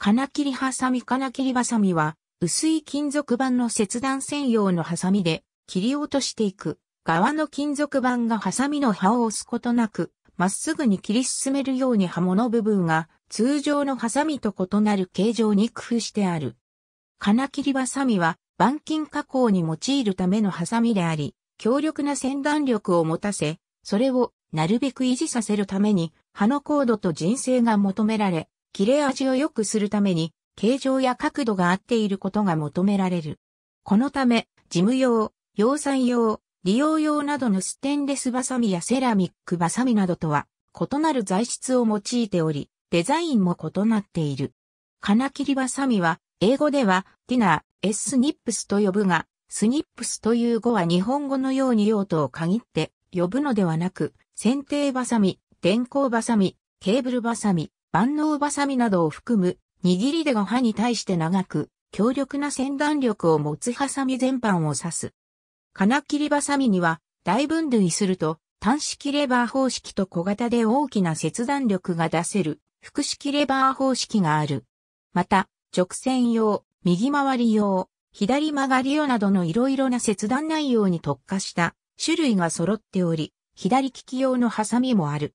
金切りハサミ金切りハサミは、薄い金属板の切断専用のハサミで、切り落としていく。側の金属板がハサミの刃を押すことなく、まっすぐに切り進めるように刃物部分が、通常のハサミと異なる形状に工夫してある。金切りハサミは、板金加工に用いるためのハサミであり、強力な先断力を持たせ、それをなるべく維持させるために、刃の高度と人生が求められ、切れ味を良くするために、形状や角度が合っていることが求められる。このため、事務用、養蚕用、利用用などのステンレスバサミやセラミックバサミなどとは異なる材質を用いており、デザインも異なっている。金切りバサミは、英語ではティナー、エスニップスと呼ぶが、スニップスという語は日本語のように用途を限って呼ぶのではなく、剪定バサミ、電光バサミ、ケーブルバサミ、万能バサミなどを含む、握りでが刃に対して長く、強力な先断力を持つハサミ全般を指す。金切りバサミには、大分類すると、端式レバー方式と小型で大きな切断力が出せる、複式レバー方式がある。また、直線用、右回り用、左曲がり用などの色々な切断内容に特化した種類が揃っており、左利き用のハサミもある。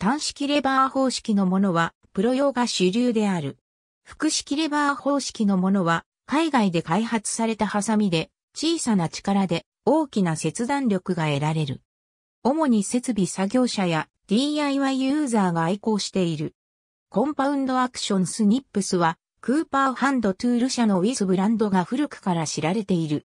端式レバー方式のものは、プロ用が主流である。複式レバー方式のものは、海外で開発されたハサミで、小さな力で大きな切断力が得られる。主に設備作業者や DIY ユーザーが愛好している。コンパウンドアクションスニップスは、クーパーハンドトゥール社のウィズブランドが古くから知られている。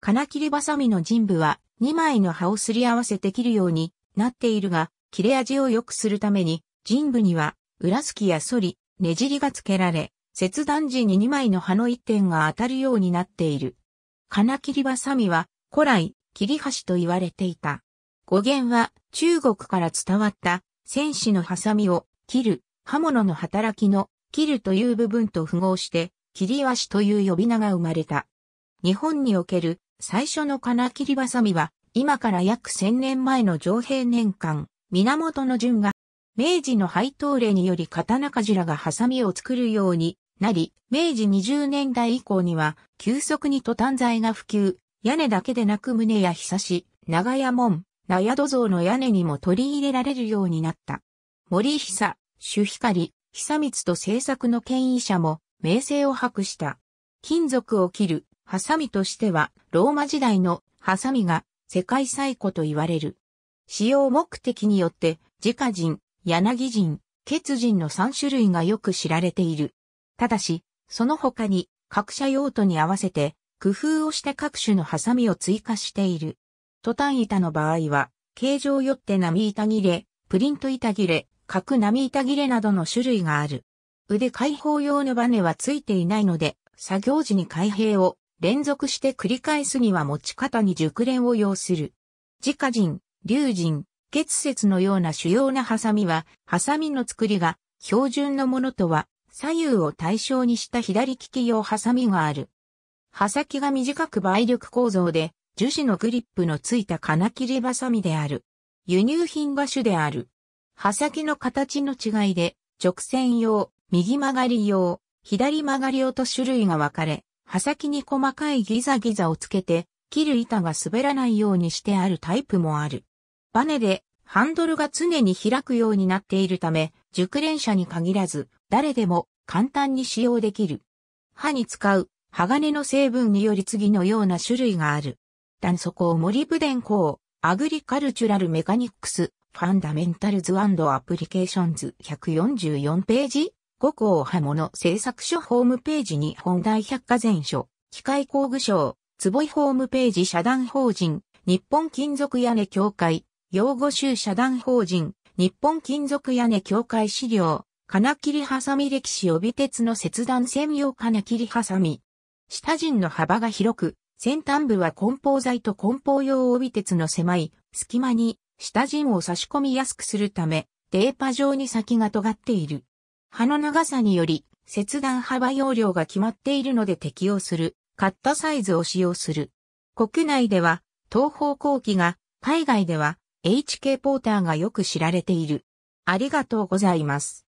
金切りバサミの人部は2枚の刃をすり合わせて切るようになっているが、切れ味を良くするために、人部には裏すきや反り、ねじりが付けられ、切断時に2枚の刃の一点が当たるようになっている。金切りばさみは古来、切り端と言われていた。語源は中国から伝わった戦士のハサミを切る、刃物の働きの切るという部分と符合して、切り足という呼び名が生まれた。日本における最初の金切りばさみは、今から約1000年前の上平年間、源の順が明治の配当例により刀鍛冶がハサミを作るようになり、明治20年代以降には、急速に途端材が普及、屋根だけでなく胸やひさし、長屋門、納宿像の屋根にも取り入れられるようになった。森久、主光、久光と製作の権威者も名声を博した。金属を切る、ハサミとしては、ローマ時代のハサミが世界最古と言われる。使用目的によって、自家人、柳人、血人の3種類がよく知られている。ただし、その他に各社用途に合わせて工夫をして各種のハサミを追加している。トタン板の場合は、形状よって波板切れ、プリント板切れ、角波板切れなどの種類がある。腕解放用のバネはついていないので、作業時に開閉を連続して繰り返すには持ち方に熟練を要する。自家人、竜人、結節のような主要なハサミは、ハサミの作りが標準のものとは左右を対象にした左利き用ハサミがある。刃先が短く倍力構造で、樹脂のグリップのついた金切りハサミである。輸入品が主である。刃先の形の違いで、直線用、右曲がり用、左曲がり用と種類が分かれ、刃先に細かいギザギザをつけて、切る板が滑らないようにしてあるタイプもある。バネでハンドルが常に開くようになっているため、熟練者に限らず、誰でも簡単に使用できる。歯に使う鋼の成分により次のような種類がある。断底モリブデン鋼、アグリカルチュラルメカニックス、ファンダメンタルズアプリケーションズ144ページ、五項刃物製作所ホームページに本大百科全書、機械工具省、坪井ホームページ社団法人、日本金属屋根協会、用語集社団法人、日本金属屋根協会資料、金切りハサミ歴史帯鉄の切断専用金切りハサミ。下陣の幅が広く、先端部は梱包材と梱包用帯鉄の狭い隙間に下陣を差し込みやすくするため、デーパ状に先が尖っている。刃の長さにより、切断幅容量が決まっているので適用する、カッタサイズを使用する。国内では、東方後期が、海外では、HK ポーターがよく知られている。ありがとうございます。